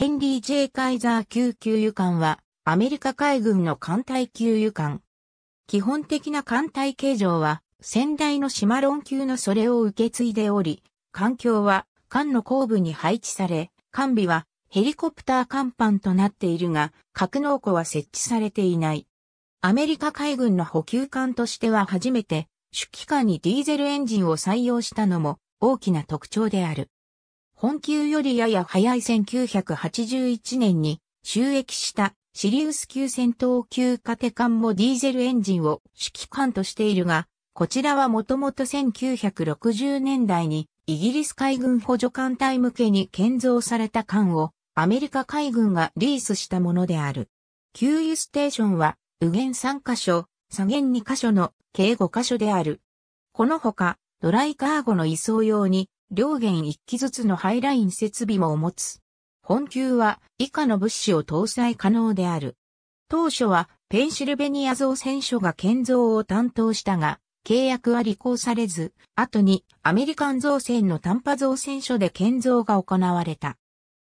ヘンリー・ J・ カイザー級給油艦は、アメリカ海軍の艦隊給油艦。基本的な艦隊形状は、先代のシマロン級のそれを受け継いでおり、艦橋は艦の後部に配置され、艦尾はヘリコプター艦板となっているが、格納庫は設置されていない。アメリカ海軍の補給艦としては初めて、主機艦にディーゼルエンジンを採用したのも大きな特徴である。本級よりやや早い1981年に収益したシリウス級戦闘級カテ艦もディーゼルエンジンを指揮艦としているが、こちらはもともと1960年代にイギリス海軍補助艦隊向けに建造された艦をアメリカ海軍がリースしたものである。給油ステーションは右舷3カ所、左舷2カ所の計5カ所である。このほか、ドライカーゴの移送用に両弦一機ずつのハイライン設備も持つ。本級は以下の物資を搭載可能である。当初はペンシルベニア造船所が建造を担当したが、契約は履行されず、後にアメリカン造船の短波造船所で建造が行われた。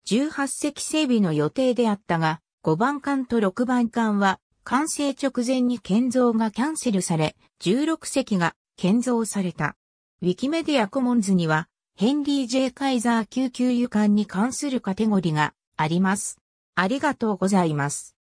18隻整備の予定であったが、5番艦と6番艦は完成直前に建造がキャンセルされ、16隻が建造された。ウィキメディアコモンズにはヘンリー・ジェイ・カイザー救急油管に関するカテゴリがあります。ありがとうございます。